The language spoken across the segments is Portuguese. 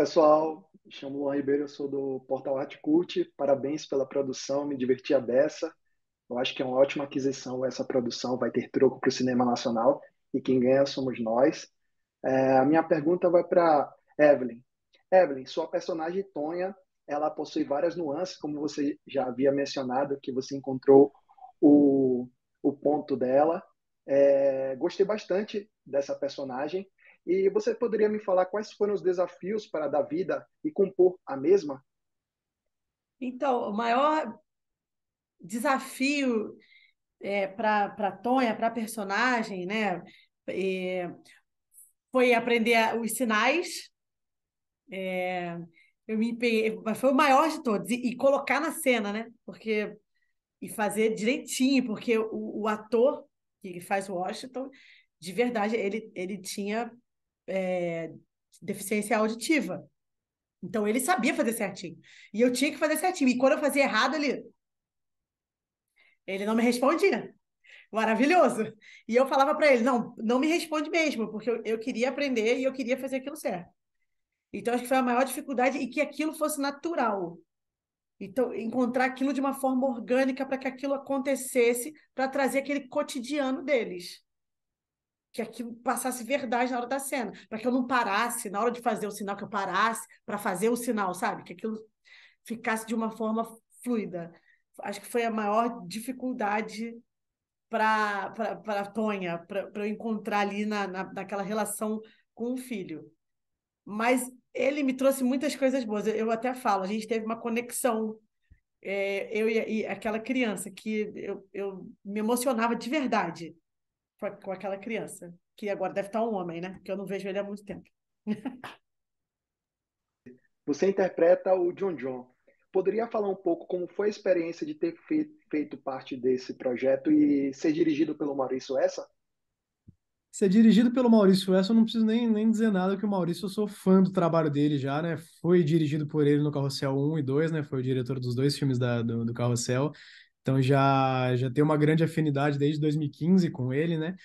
pessoal, me chamo Luan Ribeiro, eu sou do Portal Art Cult. Parabéns pela produção, me diverti a beça. Eu acho que é uma ótima aquisição essa produção, vai ter troco para o cinema nacional e quem ganha somos nós. É, a minha pergunta vai para Evelyn. Evelyn, sua personagem Tonha, ela possui várias nuances, como você já havia mencionado, que você encontrou o, o ponto dela. É, gostei bastante dessa personagem. E você poderia me falar quais foram os desafios para dar vida e compor a mesma? Então, o maior desafio é, para Tonha, para a personagem, né, é, foi aprender os sinais. É, eu me empenhei, mas foi o maior de todos, e, e, colocar na cena, né? Porque, e fazer direitinho, porque o, o ator que faz Washington, de verdade, ele, ele tinha é, deficiência auditiva. Então ele sabia fazer certinho. E eu tinha que fazer certinho. E quando eu fazia errado, ele. Ele não me respondia. Maravilhoso. E eu falava para ele: não, não me responde mesmo, porque eu, eu queria aprender e eu queria fazer aquilo certo. Então acho que foi a maior dificuldade e que aquilo fosse natural. Então, encontrar aquilo de uma forma orgânica para que aquilo acontecesse, para trazer aquele cotidiano deles que aquilo passasse verdade na hora da cena, para que eu não parasse, na hora de fazer o sinal, que eu parasse para fazer o sinal, sabe? Que aquilo ficasse de uma forma fluida. Acho que foi a maior dificuldade para a Tonha, para eu encontrar ali na, na, naquela relação com o filho. Mas ele me trouxe muitas coisas boas. Eu, eu até falo, a gente teve uma conexão, é, eu e, e, aquela criança, que eu, eu me emocionava de verdade com aquela criança, que agora deve estar um homem, né? Porque eu não vejo ele há muito tempo. Você interpreta o John John. Poderia falar um pouco como foi a experiência de ter feito parte desse projeto e ser dirigido pelo Maurício Essa? Ser dirigido pelo Maurício Essa, eu não preciso nem, nem dizer nada, que o Maurício, eu sou fã do trabalho dele já, né? Foi dirigido por ele no Carrossel 1 e 2, né? Foi o diretor dos dois filmes da, do, do Carrossel. Então já, já tenho uma grande afinidade desde 2015 com ele, né?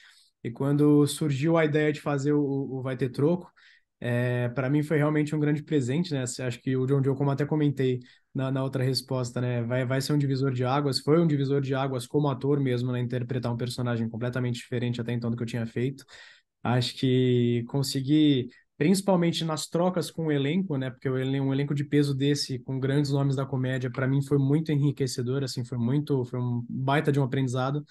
E quando surgiu a ideia de fazer o, o Vai Ter Troco, é, para mim foi realmente um grande presente, né? Assim, acho que o John Joe, como até comentei na, na, outra resposta, né? Vai, vai ser um divisor de águas, foi um divisor de águas como ator mesmo, né? Interpretar um personagem completamente diferente até então do que eu tinha feito. Acho que consegui principalmente nas trocas com o elenco, né? Porque um elenco de peso desse, com grandes nomes da comédia, para mim foi muito enriquecedor, assim, foi muito, foi um baita de um aprendizado.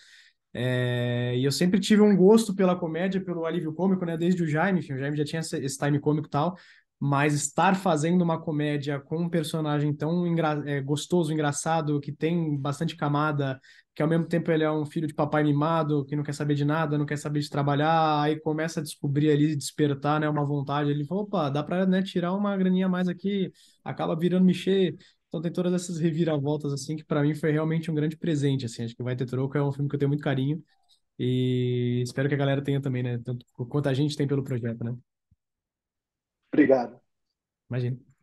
É, e eu sempre tive um gosto pela comédia, pelo alívio cômico, né? Desde o Jaime, enfim, o Jaime já tinha esse time cômico e tal, mas estar fazendo uma comédia com um personagem tão engra é, gostoso, engraçado, que tem bastante camada, que ao mesmo tempo ele é um filho de papai mimado, que não quer saber de nada, não quer saber de trabalhar, aí começa a descobrir ali, despertar, né, uma vontade, ele fala, opa, dá para né, tirar uma graninha a mais aqui, acaba virando mexer, então tem todas essas reviravoltas, assim, que para mim foi realmente um grande presente, assim, acho que Vai Ter Troco é um filme que eu tenho muito carinho, e espero que a galera tenha também, né, tanto quanto a gente tem pelo projeto, né. Obrigado. Imagina.